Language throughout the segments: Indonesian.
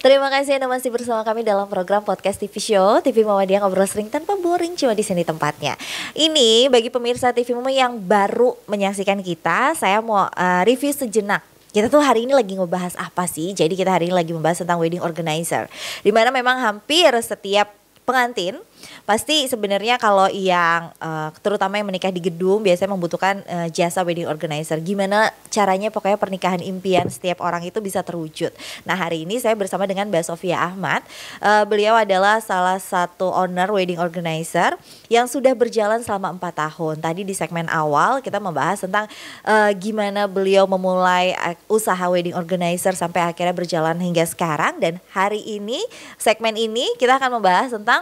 Terima kasih Anda masih bersama kami dalam program podcast TV Show TV Muhammadiyah Ngobrol Sering Tanpa Boring Cuma di sini tempatnya Ini bagi pemirsa TV Mama yang baru menyaksikan kita Saya mau uh, review sejenak kita tuh hari ini lagi ngebahas apa sih? Jadi kita hari ini lagi membahas tentang wedding organizer. Dimana memang hampir setiap pengantin pasti sebenarnya kalau yang uh, terutama yang menikah di gedung biasanya membutuhkan uh, jasa wedding organizer. Gimana caranya pokoknya pernikahan impian setiap orang itu bisa terwujud. Nah, hari ini saya bersama dengan Mbak Sofia Ahmad. Uh, beliau adalah salah satu owner wedding organizer yang sudah berjalan selama empat tahun. Tadi di segmen awal kita membahas tentang uh, gimana beliau memulai usaha wedding organizer sampai akhirnya berjalan hingga sekarang dan hari ini segmen ini kita akan membahas tentang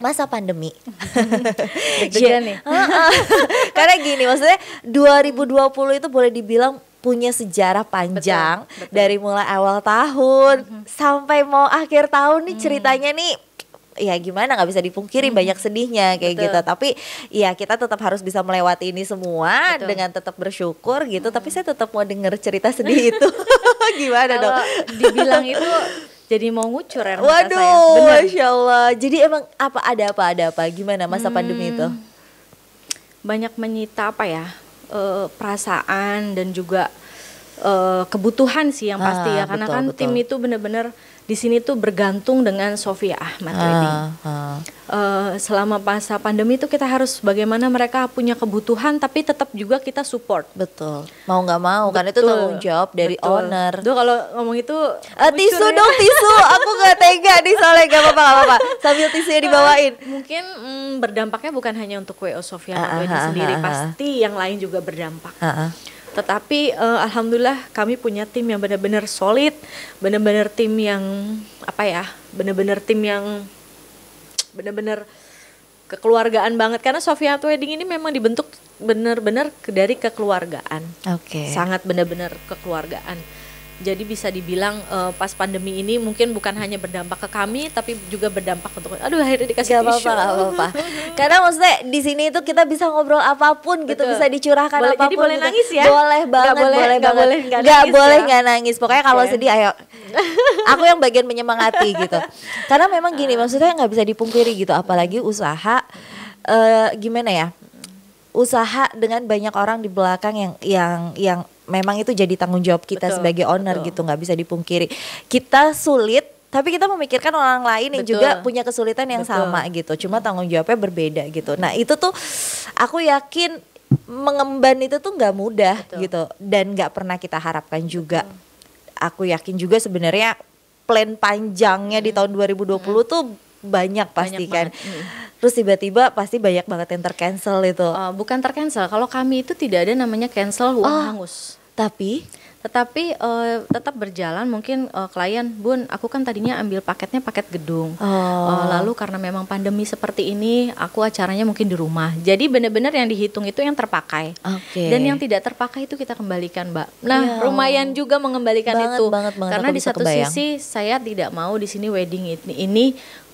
masa pandemi. Dengan nih. Karena gini maksudnya 2020 itu boleh dibilang punya sejarah panjang betul, betul. dari mulai awal tahun mm -hmm. sampai mau akhir tahun nih hmm. ceritanya nih ya gimana nggak bisa dipungkiri hmm. banyak sedihnya kayak Betul. gitu tapi ya kita tetap harus bisa melewati ini semua Betul. dengan tetap bersyukur gitu hmm. tapi mhm. saya tetap mau denger cerita sedih itu gimana kalo dong dibilang itu jadi mau ngucur ya Waduh, saya. Waduh, masya Allah. Jadi emang apa ada apa ada apa? Gimana masa hmm, pandemi itu? Banyak menyita apa ya? E, perasaan dan juga uh, kebutuhan sih yang pasti ah, ya karena betul, kan betul. tim itu benar-benar di sini tuh bergantung dengan Sofia Ahmad ah, Ah. Uh, selama masa pandemi itu kita harus bagaimana mereka punya kebutuhan tapi tetap juga kita support. Betul. Mau nggak mau betul. karena itu tanggung jawab dari betul. owner. Duh kalau ngomong itu uh, tisu ya. dong tisu. Aku nggak tega nih soalnya nggak apa-apa nggak apa-apa. Sambil tisu dibawain. Mungkin mm, berdampaknya bukan hanya untuk WO Sofia ah, ah, ah, ah, sendiri ah, ah, pasti yang lain juga berdampak. Ah, ah tetapi uh, alhamdulillah kami punya tim yang benar-benar solid, benar-benar tim yang apa ya, benar-benar tim yang benar-benar kekeluargaan banget karena Sofia Wedding ini memang dibentuk benar-benar dari kekeluargaan. Okay. Sangat benar-benar kekeluargaan jadi bisa dibilang uh, pas pandemi ini mungkin bukan hanya berdampak ke kami tapi juga berdampak untuk aduh akhirnya dikasih gak tisu. apa-apa apa karena maksudnya di sini itu kita bisa ngobrol apapun gitu, Betul. gitu bisa dicurahkan boleh, apapun jadi boleh gitu. nangis ya boleh banget gak boleh boleh gak boleh gak, nangis, boleh ya? nangis pokoknya kalau okay. sedih ayo aku yang bagian menyemangati gitu karena memang gini ah. maksudnya nggak bisa dipungkiri gitu apalagi usaha uh, gimana ya usaha dengan banyak orang di belakang yang yang yang memang itu jadi tanggung jawab kita betul, sebagai owner betul. gitu nggak bisa dipungkiri kita sulit tapi kita memikirkan orang lain yang juga punya kesulitan yang Betul. sama gitu cuma tanggung jawabnya berbeda gitu nah itu tuh aku yakin mengemban itu tuh nggak mudah Betul. gitu dan nggak pernah kita harapkan juga Betul. aku yakin juga sebenarnya plan panjangnya hmm. di tahun 2020 hmm. tuh banyak pasti kan. Hmm. Terus tiba-tiba pasti banyak banget yang tercancel itu. Uh, bukan tercancel, kalau kami itu tidak ada namanya cancel ah. uang oh. hangus. Tapi tetapi uh, tetap berjalan mungkin uh, klien bun aku kan tadinya ambil paketnya paket gedung oh. uh, lalu karena memang pandemi seperti ini aku acaranya mungkin di rumah jadi benar-benar yang dihitung itu yang terpakai okay. dan yang tidak terpakai itu kita kembalikan mbak nah yeah. lumayan juga mengembalikan banget, itu banget, banget. karena di satu kebayang. sisi saya tidak mau di sini wedding ini, ini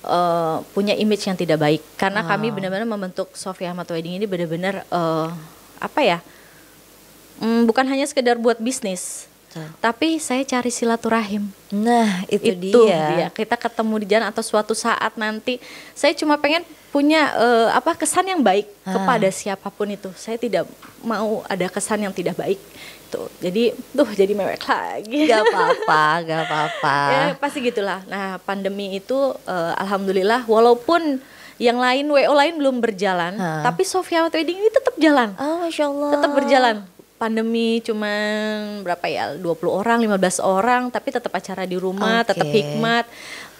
uh, punya image yang tidak baik karena oh. kami ah. benar-benar membentuk Sofia Ahmad Wedding ini benar-benar uh, apa ya mm, bukan hanya sekedar buat bisnis tapi saya cari silaturahim nah itu, itu dia. dia kita ketemu di jalan atau suatu saat nanti saya cuma pengen punya uh, apa kesan yang baik ah. kepada siapapun itu saya tidak mau ada kesan yang tidak baik tuh jadi tuh jadi mewek lagi gak apa-apa gak apa-apa ya, pasti gitulah nah pandemi itu uh, alhamdulillah walaupun yang lain WO lain belum berjalan, ha. Ah. tapi Sofia Wedding ini tetap jalan. Oh, Masya Allah. Tetap berjalan pandemi cuma berapa ya 20 orang 15 orang tapi tetap acara di rumah okay. tetap hikmat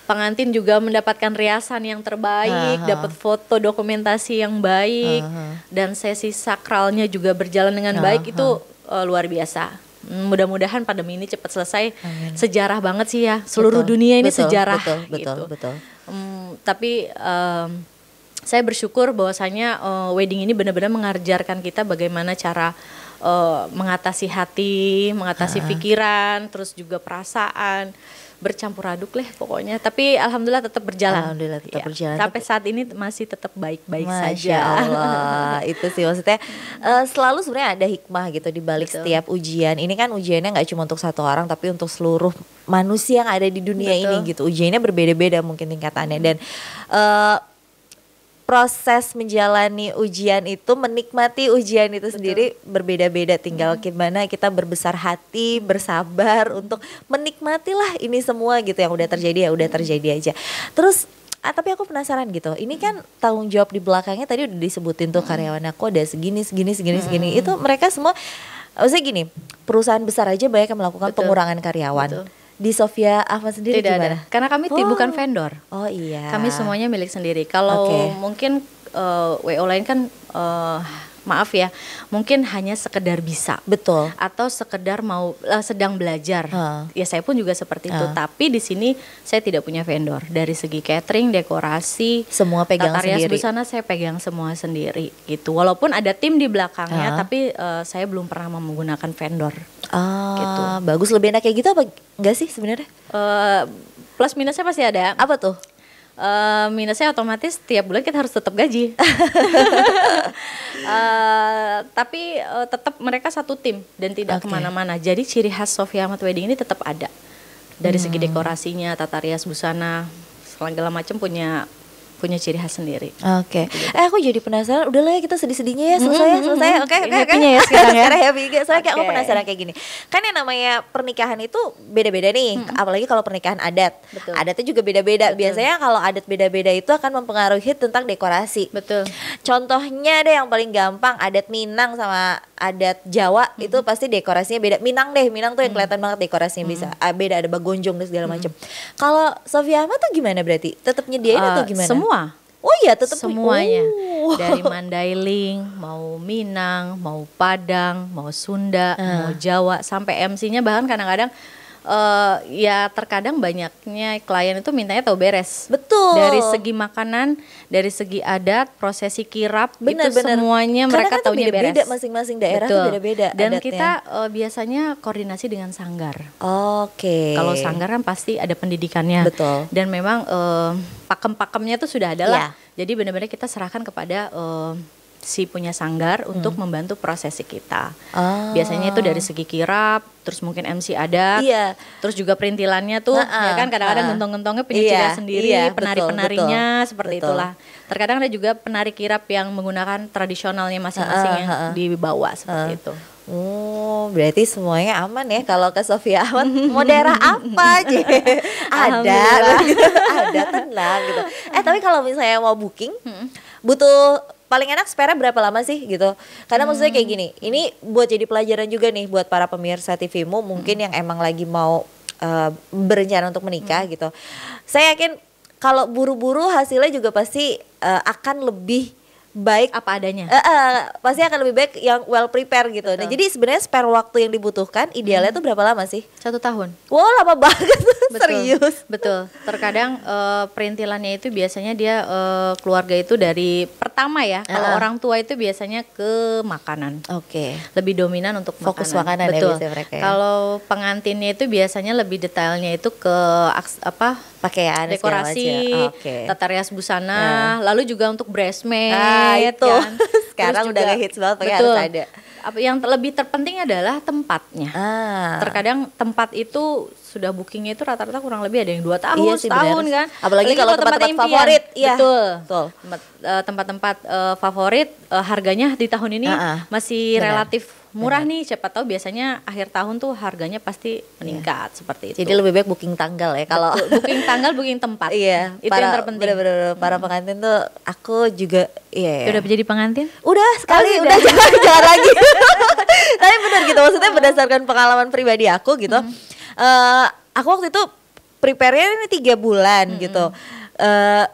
pengantin juga mendapatkan riasan yang terbaik dapat foto dokumentasi yang baik uh dan sesi sakralnya juga berjalan dengan uh baik itu uh, luar biasa hmm, mudah-mudahan pandemi ini cepat selesai Amin. sejarah banget sih ya seluruh betul, dunia ini betul, sejarah betul, betul, gitu betul, Um, tapi um, saya bersyukur bahwasanya uh, wedding ini benar-benar mengajarkan kita bagaimana cara uh, mengatasi hati, mengatasi ha. pikiran, terus juga perasaan bercampur aduk lah pokoknya. Tapi alhamdulillah tetap berjalan. Alhamdulillah tetap ya. berjalan. Sampai saat ini masih tetap baik-baik saja. Allah. Itu sih maksudnya uh, selalu sebenarnya ada hikmah gitu di balik setiap ujian. Ini kan ujiannya nggak cuma untuk satu orang tapi untuk seluruh manusia yang ada di dunia Betul. ini gitu. Ujiannya berbeda-beda mungkin tingkatannya dan uh, proses menjalani ujian itu menikmati ujian itu sendiri berbeda-beda tinggal hmm. gimana kita berbesar hati bersabar untuk menikmatilah ini semua gitu yang udah terjadi ya udah terjadi aja terus ah, tapi aku penasaran gitu ini kan tanggung jawab di belakangnya tadi udah disebutin tuh karyawan aku ada segini segini segini hmm. segini itu mereka semua maksudnya gini perusahaan besar aja banyak yang melakukan Betul. pengurangan karyawan Betul di Sofia apa sendiri Tidak gimana? Ada. Karena kami oh. bukan vendor. Oh iya. Kami semuanya milik sendiri. Kalau okay. mungkin uh, eh, WO lain kan uh, maaf ya, mungkin hanya sekedar bisa. Betul. Atau sekedar mau uh, sedang belajar. Uh. Ya saya pun juga seperti uh. itu, tapi di sini saya tidak punya vendor. Dari segi catering, dekorasi, semua pegang tata sendiri. busana saya pegang semua sendiri gitu. Walaupun ada tim di belakangnya, uh. tapi uh, saya belum pernah menggunakan vendor. Ah, gitu. bagus lebih enak kayak gitu apa enggak sih sebenarnya? Uh, plus minusnya pasti ada. Apa tuh? Uh, minusnya otomatis tiap bulan kita harus tetap gaji. uh, tapi uh, tetap mereka satu tim dan tidak okay. kemana-mana. Jadi ciri khas Sofia Ahmad Wedding ini tetap ada dari hmm. segi dekorasinya, tata rias busana, segala macam punya punya ciri khas sendiri. Oke. Okay. Eh aku jadi penasaran. Udahlah ya kita sedih-sedihnya ya selesai mm -hmm. selesai. Ya. Oke okay, oke. Okay, okay. ya sekarang ya. sekarang happy Soalnya okay. kayak aku penasaran kayak gini. Kan yang namanya pernikahan itu beda-beda nih. Mm -hmm. Apalagi kalau pernikahan adat. Betul. Adatnya juga beda-beda. Biasanya kalau adat beda-beda itu akan mempengaruhi tentang dekorasi. Betul. Contohnya deh yang paling gampang adat Minang sama adat Jawa hmm. itu pasti dekorasinya beda. Minang deh, Minang tuh yang kelihatan hmm. banget dekorasinya hmm. bisa ah, beda ada bagonjong dan segala macam. Hmm. Kalau Sofia Ahmad tuh gimana berarti? Tetap dia uh, atau eh, gimana? Semua. Oh iya, tetap semuanya. Uh. Dari Mandailing, mau Minang, mau Padang, mau Sunda, uh. mau Jawa sampai MC-nya bahkan kadang-kadang uh, ya terkadang banyaknya klien itu mintanya tahu beres. Betul. Dari segi makanan, dari segi adat, prosesi kirap, bener, itu bener. semuanya Karena mereka kan tahu beda -beda masing-masing daerah Betul. beda-beda Dan adatnya. kita uh, biasanya koordinasi dengan sanggar. Oke. Okay. Kalau sanggar kan pasti ada pendidikannya. Betul. Dan memang uh, pakem-pakemnya itu sudah ada lah. Ya. Jadi benar-benar kita serahkan kepada uh, si punya sanggar hmm. untuk membantu prosesi kita. Oh. Biasanya itu dari segi kirap, terus mungkin MC ada, iya. terus juga perintilannya tuh, nah, ya kan kadang-kadang gentong-gentongnya punya iya, sendiri, iya, penari-penarinya seperti betul. itulah. Terkadang ada juga penari kirap yang menggunakan tradisionalnya masing-masing uh, uh, uh, yang dibawa seperti itu. Oh, berarti semuanya aman ya kalau ke Sofia Ahmad mau daerah apa aja ada, ada tenang gitu. Eh tapi kalau misalnya mau booking hmm. butuh paling enak spare berapa lama sih gitu karena hmm. maksudnya kayak gini ini buat jadi pelajaran juga nih buat para pemirsa TVmu mungkin hmm. yang emang lagi mau uh, berencana untuk menikah hmm. gitu saya yakin kalau buru-buru hasilnya juga pasti uh, akan lebih baik apa adanya. Uh, uh, pasti akan lebih baik yang well prepare gitu. Nah, jadi sebenarnya spare waktu yang dibutuhkan idealnya hmm. berapa lama sih? Satu tahun. Wow, lama banget. Betul. Serius. Betul. Terkadang uh, perintilannya itu biasanya dia uh, keluarga itu dari pertama ya. Uh. Kalau orang tua itu biasanya ke makanan. Oke. Okay. Lebih dominan untuk fokus makanan. makanan ya Betul. Ya, ya. Kalau pengantinnya itu biasanya lebih detailnya itu ke apa? Pakaian, dekorasi, okay. tata rias busana, uh. lalu juga untuk bridesmaid. Uh ah, itu. Kan? Sekarang juga, udah ngehits banget ya. harus ada. Yang lebih terpenting adalah tempatnya. Ah. Terkadang tempat itu sudah bookingnya itu rata-rata kurang lebih ada yang dua tahun, iya sih, setahun kan. Apalagi kalau tempat-tempat tempat favorit, ya. Betul. Betul. Eh, tempat-tempat uh, favorit uh, harganya di tahun ini uh -uh. masih benar. relatif murah iya. nih siapa tahu biasanya akhir tahun tuh harganya pasti meningkat yeah. seperti itu. Jadi lebih baik booking tanggal ya kalau booking tanggal booking tempat. Iya, itu para, yang terpenting. Bener -bener, para hmm. pengantin tuh aku juga iya. Yeah. Udah jadi pengantin? Udah oh, sekali, oh, udah, jangan jangan lagi. Tapi benar gitu maksudnya berdasarkan pengalaman pribadi aku gitu. Mm -hmm. uh, aku waktu itu prepare ini tiga bulan -hmm. gitu. Uh,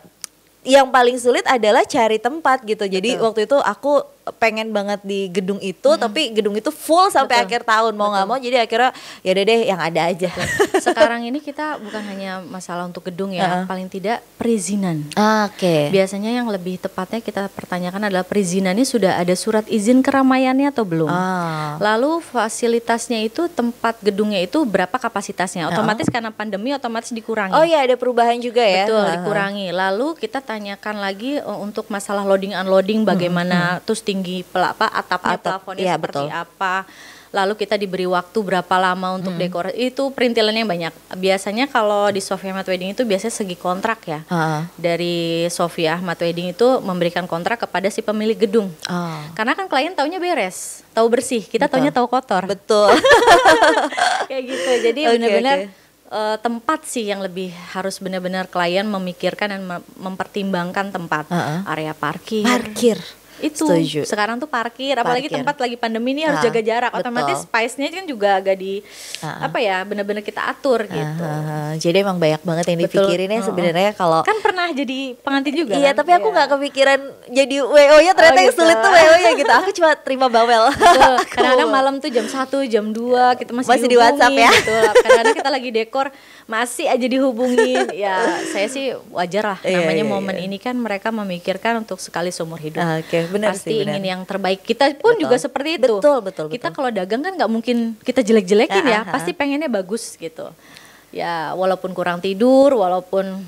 yang paling sulit adalah cari tempat gitu. Jadi Betul. waktu itu aku pengen banget di gedung itu hmm. tapi gedung itu full sampai Betul. akhir tahun mau nggak mau jadi akhirnya ya deh yang ada aja Betul. sekarang ini kita bukan hanya masalah untuk gedung ya uh -huh. paling tidak perizinan ah, oke okay. biasanya yang lebih tepatnya kita pertanyakan adalah perizinan ini sudah ada surat izin keramaiannya atau belum ah. lalu fasilitasnya itu tempat gedungnya itu berapa kapasitasnya otomatis uh -huh. karena pandemi otomatis dikurangi oh iya ada perubahan juga ya Betul uh -huh. dikurangi lalu kita tanyakan lagi e, untuk masalah loading unloading bagaimana hmm. hmm. terus tinggi pelapa atap Atap, plafonnya iya, seperti betul. apa lalu kita diberi waktu berapa lama untuk hmm. dekorasi itu perintilannya banyak biasanya kalau di Sofia Ahmad Wedding itu biasanya segi kontrak ya uh. dari Sofia Ahmad Wedding itu memberikan kontrak kepada si pemilik gedung uh. karena kan klien taunya beres tahu bersih kita betul. taunya tahu kotor betul kayak gitu jadi okay, benar-benar okay. Eh, tempat sih yang lebih harus benar-benar klien memikirkan dan mempertimbangkan tempat uh -uh. area parkir parkir itu Setuju. sekarang tuh parkir, apalagi tempat lagi pandemi ini harus uh, jaga jarak. Betul. Otomatis spice nya kan juga agak di uh, apa ya, benar-benar kita atur ah, gitu. Uh, jadi emang banyak banget yang dipikirin ya uh, sebenarnya kalau kan pernah jadi pengantin juga. Iya, kan? tapi aku iya. nggak iya. kepikiran jadi WO ya ternyata oh, gitu. yang sulit gitu. tuh WO ya gitu. Aku cuma terima bawel. Karena kadang malam tuh jam satu jam dua kita masih, masih di WhatsApp ya. Gitu. kadang kita lagi dekor masih aja dihubungi ya, saya sih wajar lah iya, namanya yeah, yeah, momen yeah. ini kan mereka memikirkan untuk sekali seumur hidup. uh, Okay benar pasti sih, benar. ingin yang terbaik kita pun betul. juga seperti itu betul betul, betul. kita kalau dagang kan nggak mungkin kita jelek jelekin ya, ya. pasti pengennya bagus gitu ya walaupun kurang tidur walaupun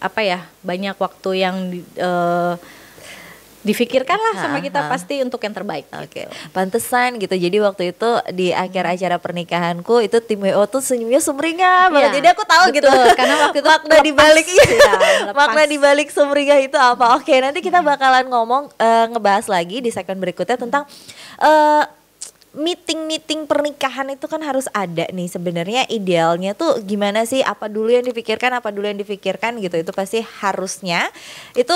apa ya banyak waktu yang uh, difikirkan lah sama kita pasti untuk yang terbaik. Gitu. Oke. Okay. Gitu. Pantesan gitu. Jadi waktu itu di akhir hmm. acara pernikahanku itu tim WO tuh senyumnya sumringah iya. banget. Ya, Jadi aku tahu gitu. betul, gitu. Karena waktu itu makna di balik ya, makna makna dibalik sumringah itu apa? Oke, okay, nanti kita hmm. bakalan ngomong uh, ngebahas lagi di segmen berikutnya hmm. tentang uh, meeting-meeting pernikahan itu kan harus ada nih sebenarnya idealnya tuh gimana sih apa dulu yang dipikirkan? apa dulu yang dipikirkan gitu itu pasti harusnya itu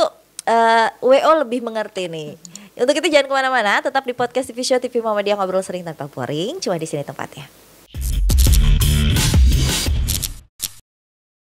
uh, eh, WO lebih mengerti nih. Mm-hmm. Untuk itu jangan kemana-mana, tetap di podcast TV Show TV Muhammadiyah Ngobrol Sering Tanpa Boring, cuma di sini tempatnya.